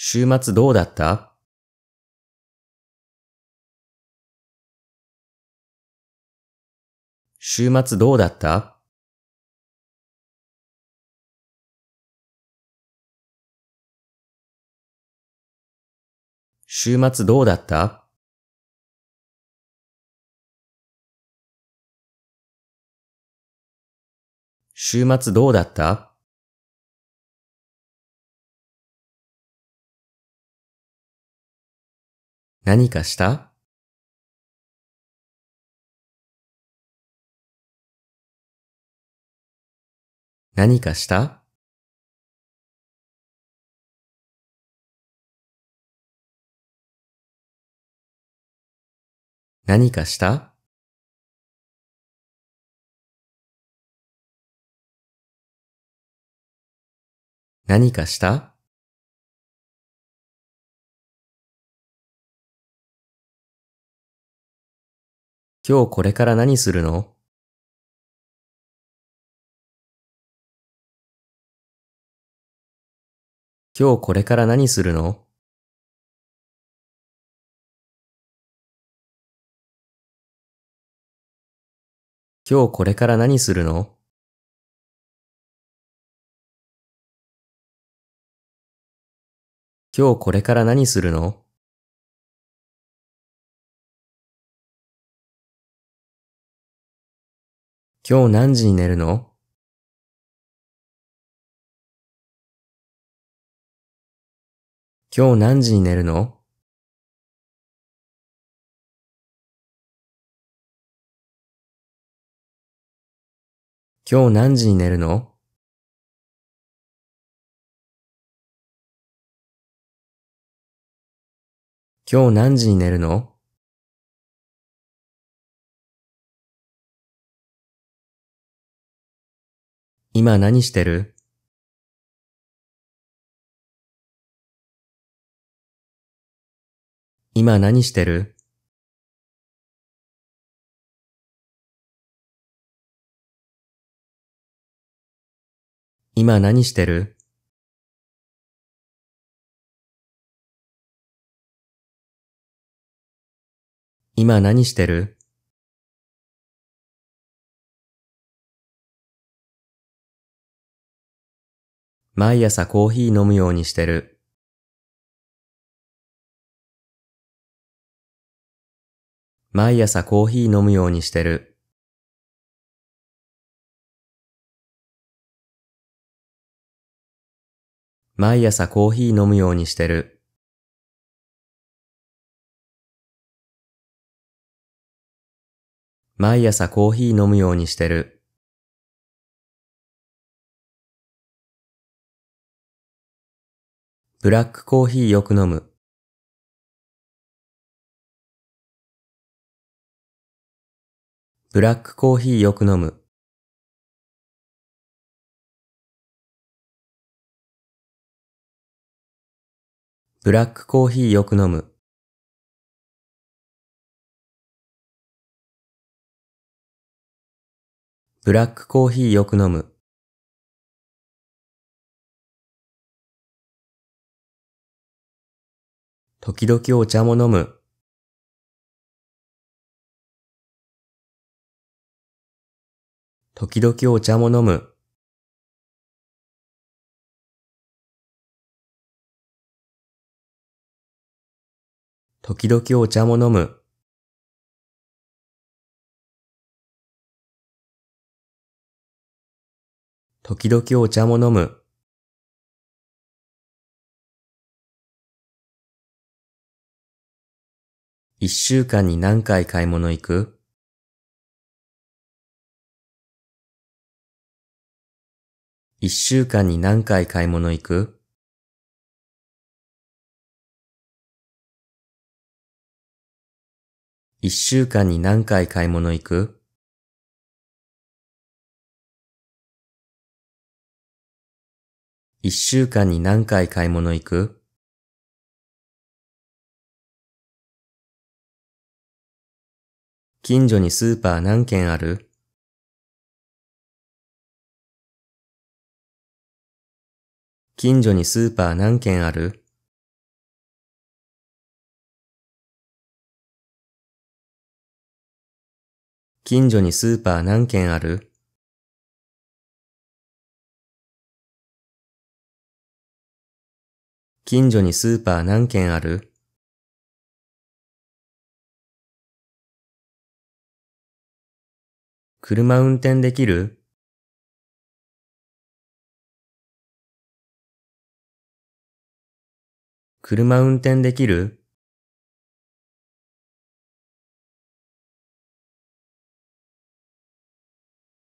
週末どうだった週末どうだった週末どうだった週末どうだった何かした何かした何かした何かした今日これから何するの今日これから何するの今日これから何するの今日これから何するの今日何時に寝るの今日何時に寝るの今日何時に寝るの今日何時に寝るの今何してる今何してる今何してる今何してる毎朝コーヒー飲むようにしてる。毎朝コーヒー飲むようにしてる。毎朝コーヒー飲むようにしてる。毎朝コーヒー飲むようにしてる。ブラックコーヒーよく飲む。ブラックコーヒーよく飲む。ブラックコーヒーよく飲む。ブラックコーヒーよく飲む。時々お茶も飲む。時々お茶も飲む。時々お茶も飲む。時々お茶も飲む。一週間に何回買い物行く一週間に何回買い物行く一週間に何回買い物行く一週間に何回買い物行く近所にスーパー何軒ある近所にスーパー何軒ある近所にスーパー何軒ある近所にスーパー何軒ある車運転できる？車運転できる？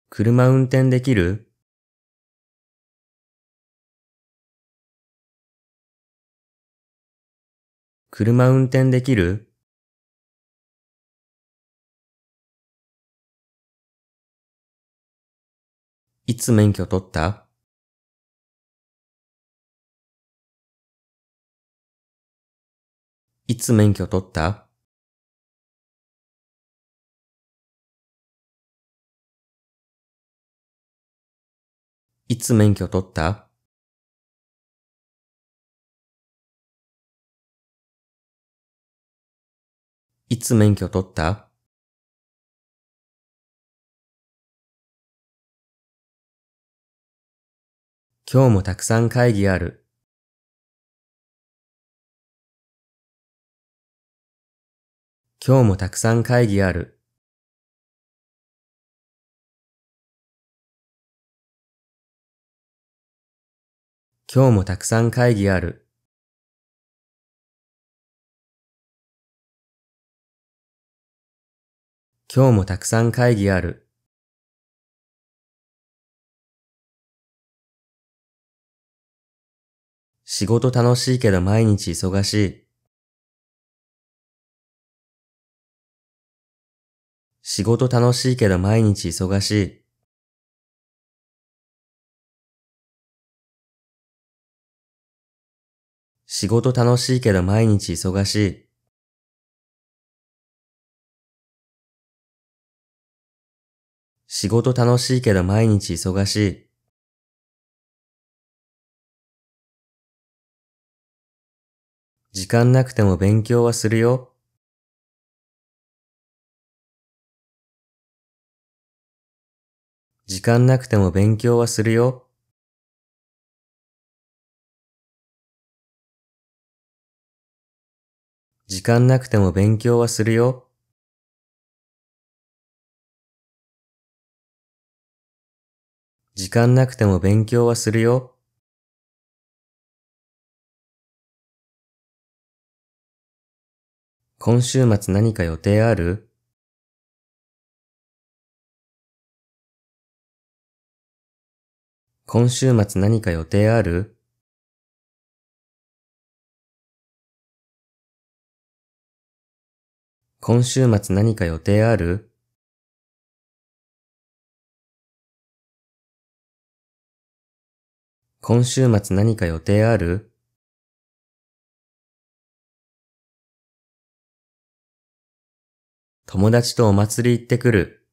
車運転できる？車運転できる？いつ免許取ったいつ免許取ったいつ免許取ったいつ免許取った今日もたくさん会議ある。今日もたくさん会議ある。今日もたくさん会議ある。今日もたくさん会議ある。仕事楽しいけど毎日忙しい。仕事楽しいけど毎日忙しい。仕事楽しいけど毎日忙しい。仕事楽しいけど毎日忙しい。時間なくても勉強はするよ。時間なくても勉強はするよ。時間なくても勉強はするよ。時間なくても勉強はするよ。今週末何か予定ある今週末何か予定ある今週末何か予定ある今週末何か予定ある友達とお祭り行ってくる。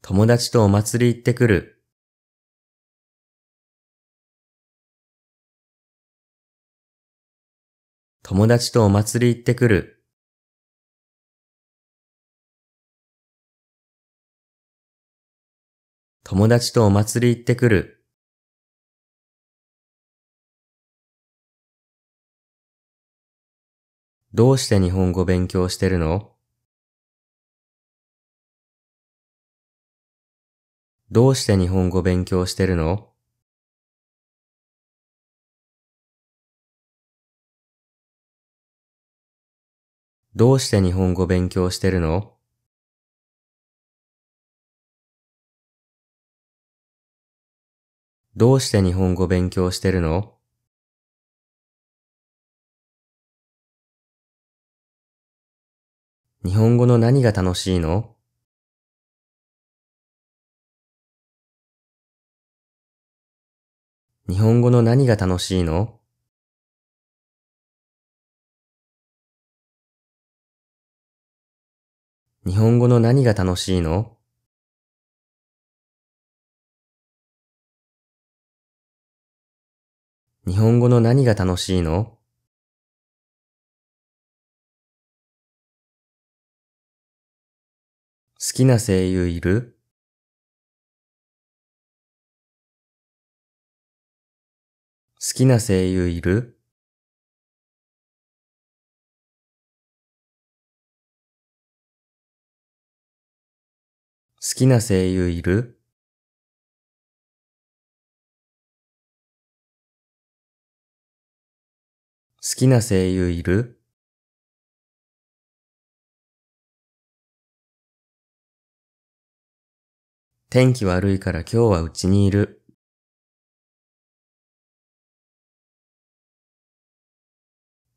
友達とお祭り行ってくる。友達とお祭り行ってくる。友達とお祭り行ってくる。どうして日本語勉強してるのどうして日本語勉強してるのどうして日本語勉強してるのどうして日本語勉強してるの日本語の何が楽しいの日本語の何が楽しいの日本語の何が楽しいの日本語の何が楽しいの好きな声優いる好きな声優いる好きな声優いる好きな声優いる天気悪いから今日はうちにいる。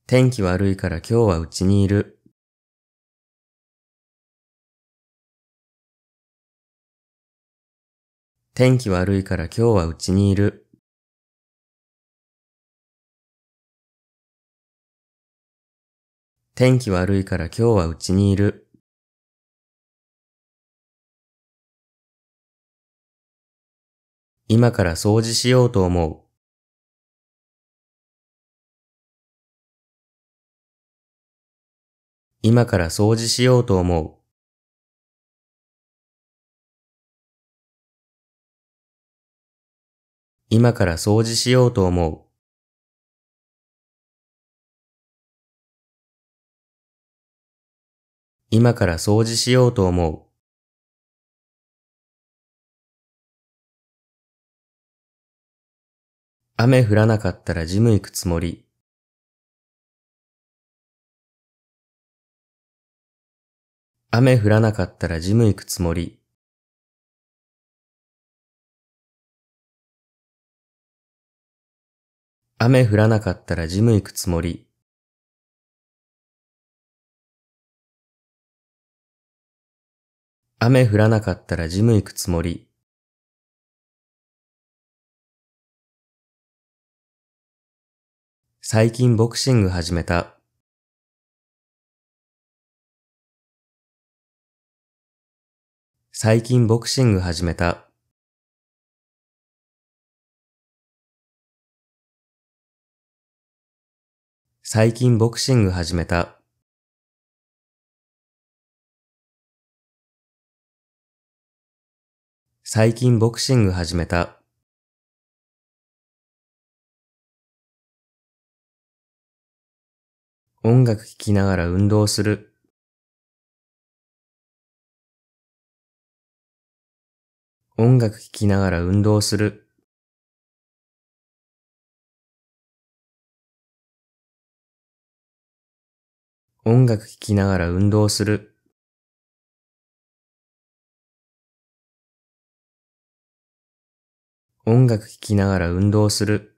天気悪いから今日はうちにいる。天気悪いから今日はうちにいる。天気悪いから今日はうちにいる。今から掃除しようと思う。今から掃除しようと思う。今から掃除しようと思う。今から掃除しようと思う。雨降らなかったらジム行くつもり。雨降らなかったらジム行くつもり。雨降らなかったらジム行くつもり。雨降らなかったらジム行くつもり。最近ボクシング始めた。最近ボクシング始めた。最近ボクシング始めた。最近ボクシング始めた。音楽聴きながら運動する音楽聴きながら運動する音楽聴きながら運動する音楽聴きながら運動する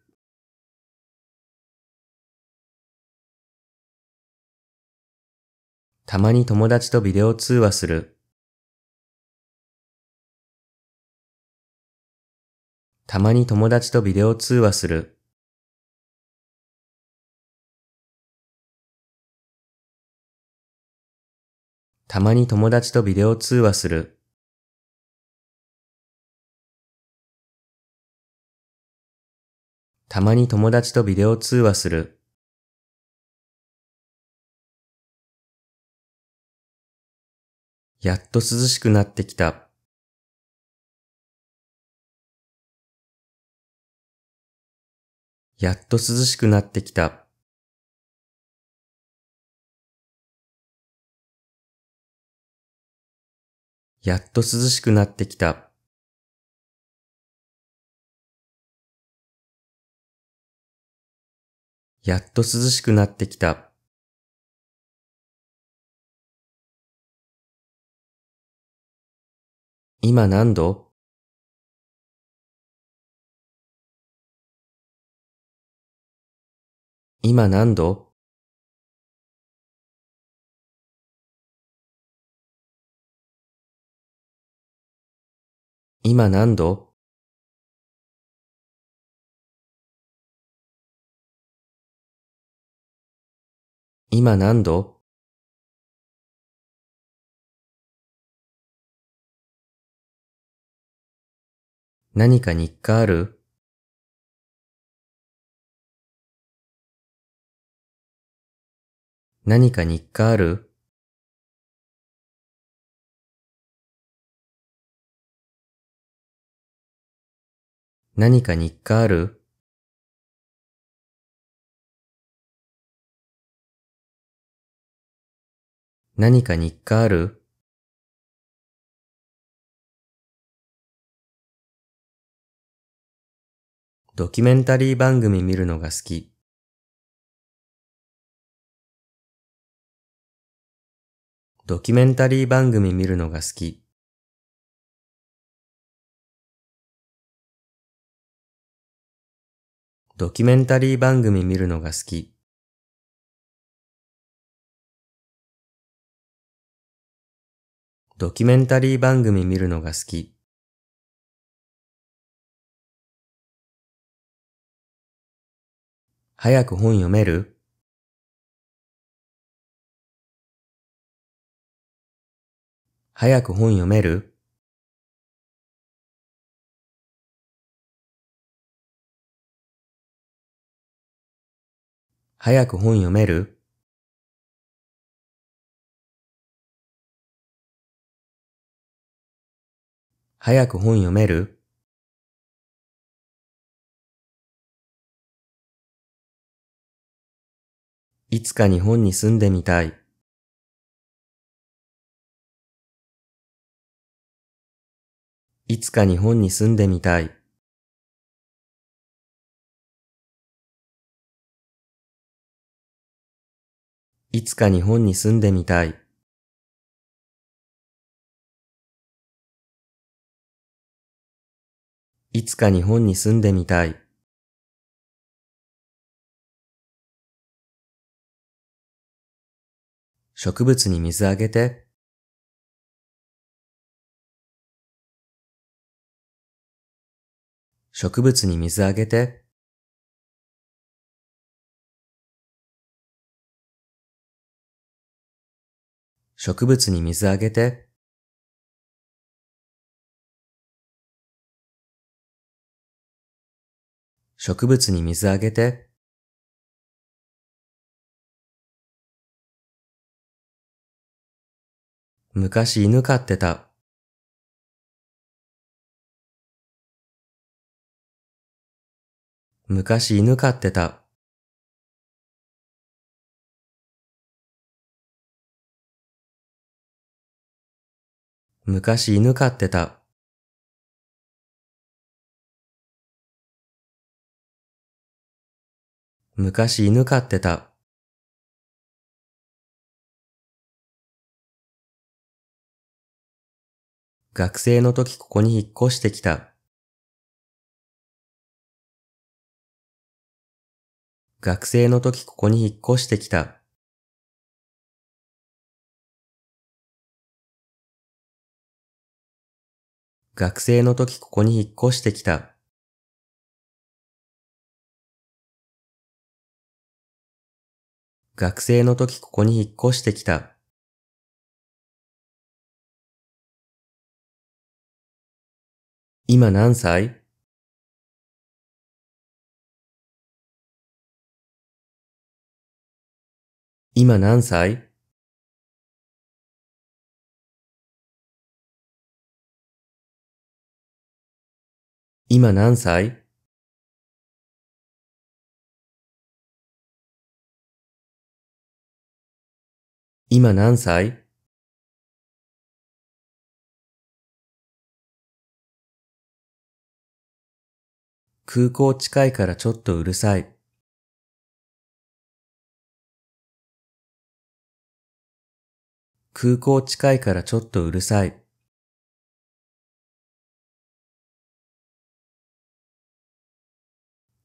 たまに友達とビデオ通話する。たまに友達とビデオ通話する。たまに友達とビデオ通話する。たまに友達とビデオ通話する。やっと涼しくなってきた。やっと涼しくなってきた。やっと涼しくなってきた。やっと涼しくなってきた。今何度今何度今何度今何度何か日課ある何か日課ある何か日課ある何か日課あるドキュメンタリー番組見るのが好き。ドキュメンタリー番組見るのが好き。ドキュメンタリー番組見るのが好き。ドキュメンタリー番組見るのが好き。早く本読める早く本読める早く本読める早く本読めるいつか日本に住んでみたい。いつか日本に住んでみたい。いつか日本に住んでみたい。いつか日本に住んでみたい。植物に水あげて。植物に水あげて。植物に水あげて。植物に水あげて。昔犬飼ってた。昔犬飼ってた。昔犬飼ってた。昔犬飼ってた。学生の時ここに引っ越してきた。学生の時ここに引っ越してきた。学生の時ここに引っ越してきた。学生の時ここに引っ越してきた。今何歳今何歳今何歳今何歳空港近いからちょっとうるさい。空港近いからちょっとうるさい。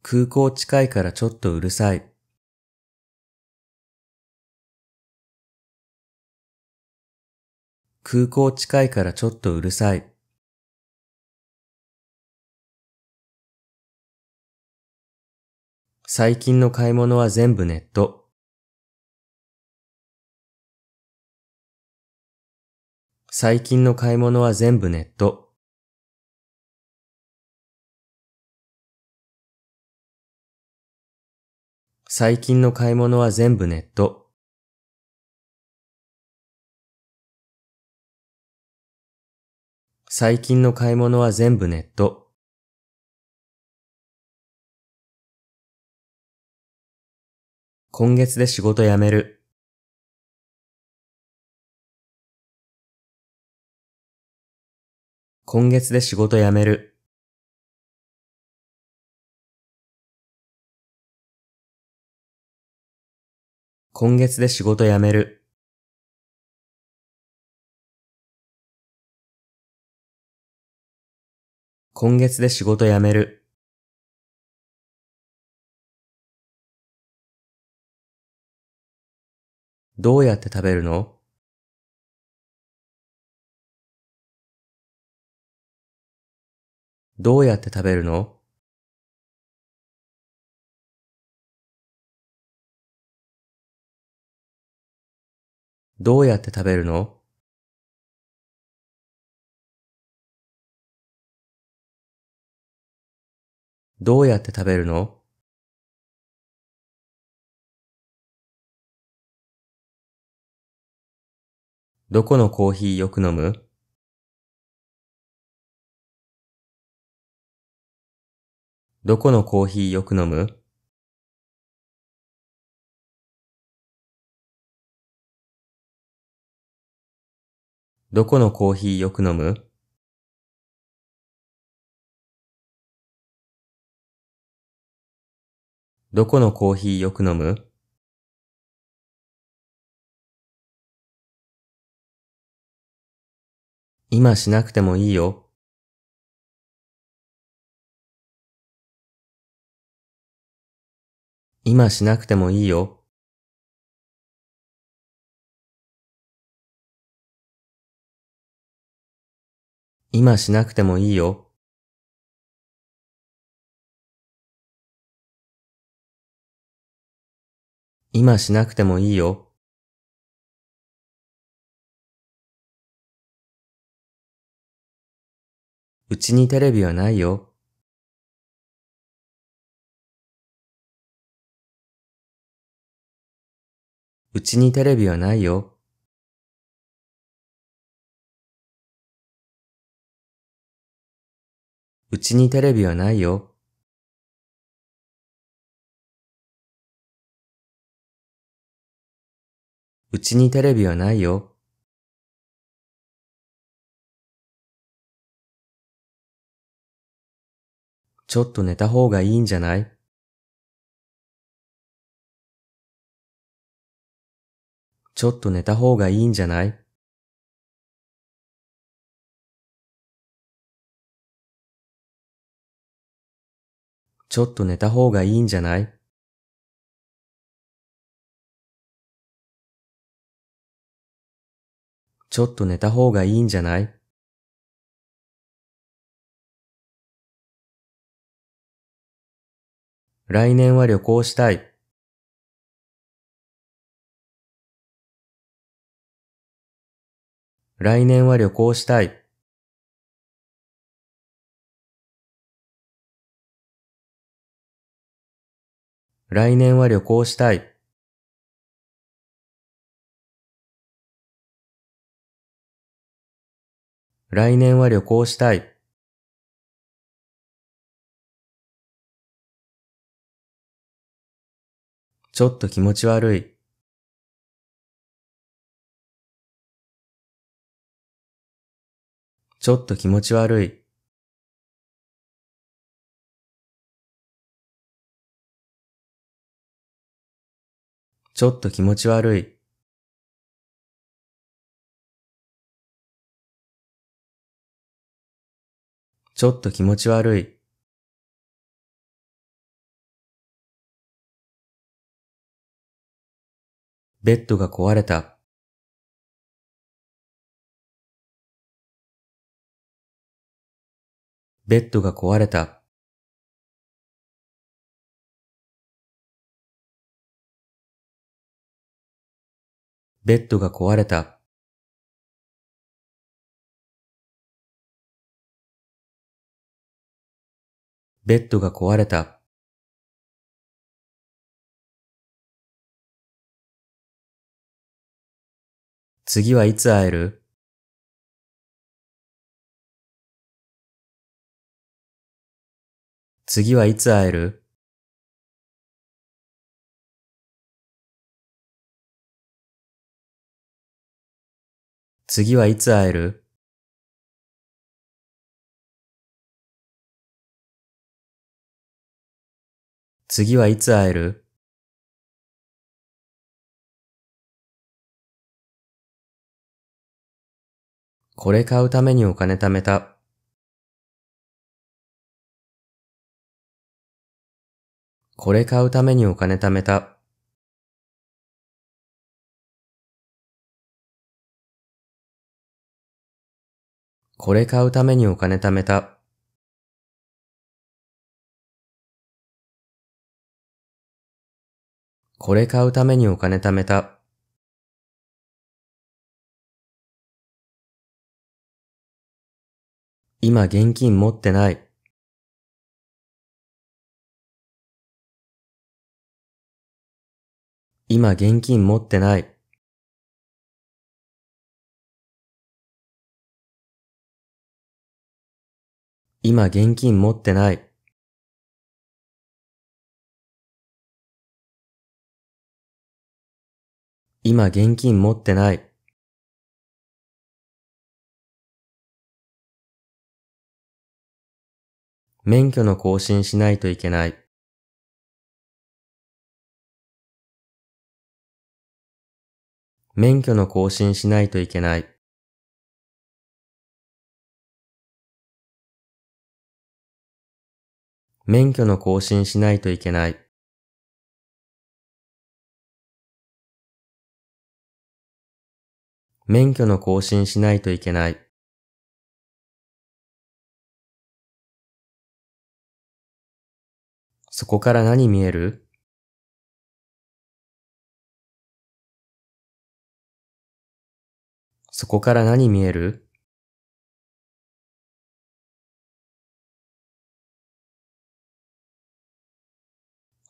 空港近いからちょっとうるさい。空港近いからちょっとうるさい。最近の買い物は全部ネット。最近の買い物は全部ネット。最近の買い物は全部ネット。最近の買い物は全部ネット。今月で仕事辞める。今月で仕事辞める。今月で仕事辞める。今月で仕事辞める。どうやって食べるのどうやって食べるのどうやって食べるのどうやって食べるのどこのコーヒーよく飲む？どこのコーヒーよく飲む？どこのコーヒーよく飲む？どこのコーヒーよく飲む？今しなくてもいいよ。今しなくてもいいよ。今しなくてもいいよ。今しなくてもいいよ。うちにテレビはないよ。うちにテレビはないよ。うちにテレビはないよ。うちにテレビはないよ。ちょっと寝た方がいいんじゃないちょっと寝た方がいいんじゃないちょっと寝た方がいいんじゃないちょっと寝た方がいいんじゃない来年は旅行したい。来年は旅行したい。来年は旅行したい。来年は旅行したい。ちょっと気持ち悪い。ちょっと気持ち悪い。ちょっと気持ち悪い。ちょっと気持ち悪い。ベッドが壊れた。ベッドが壊れた。ベッドが壊れた。ベッドが壊れた。次はいつ会える次はいつ会える次はいつ会える次はいつ会えるこれ買うためにお金貯めた。これ買うためにお金貯めた。これ買うためにお金貯めた。これ買うためにお金貯めた。今現金持ってない。今現金持ってない。今現金持ってない。今現金持ってない。免許の更新しないといけない。免許の更新しないといけない。免許の更新しないといけない。免許の更新しないといけない。そこから何見えるそこから何見える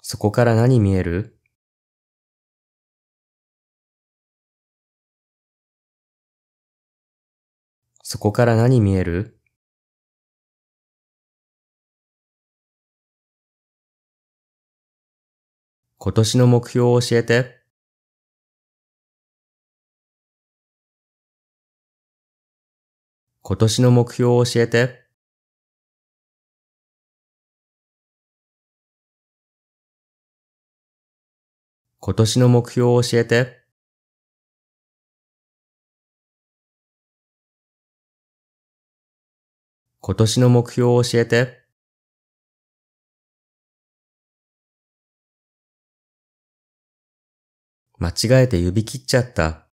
そこから何見えるそこから何見える今年の目標を教えて。今年の目標を教えて。今年の目標を教えて。今年の目標を教えて。間違えて指切っちゃった。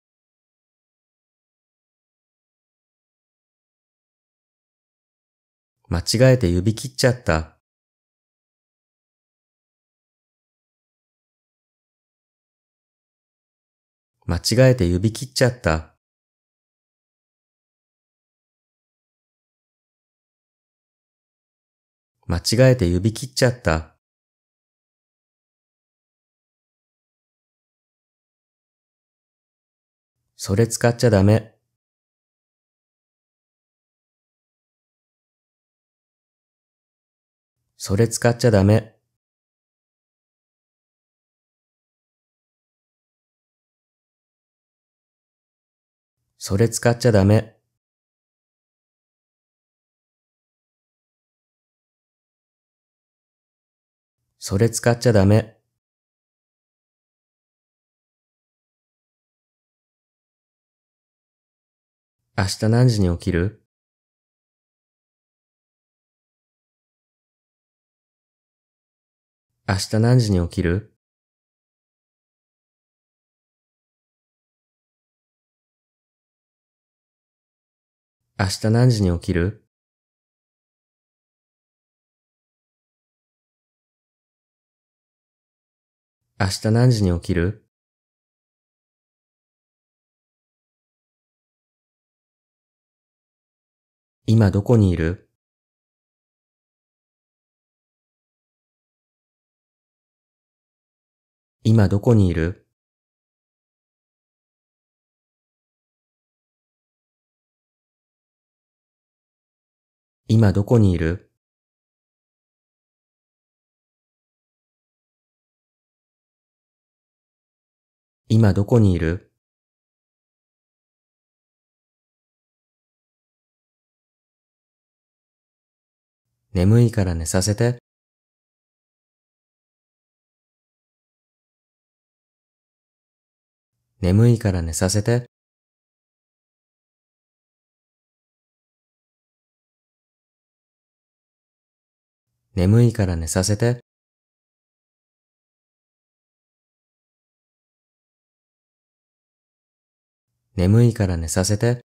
間違えて指切っちゃった。間違えて指切っちゃった。間違えて指切っちゃった。それ使っちゃダメ。それ使っちゃダメ。それ使っちゃダメ。それ使っちゃダメ。明日何時に起きる明日何時に起きる明日何時に起きる明日何時に起きる今どこにいる今どこにいる今どこにいる今どこにいる眠いから寝させて。眠いから寝させて。眠いから寝させて。眠いから寝させて。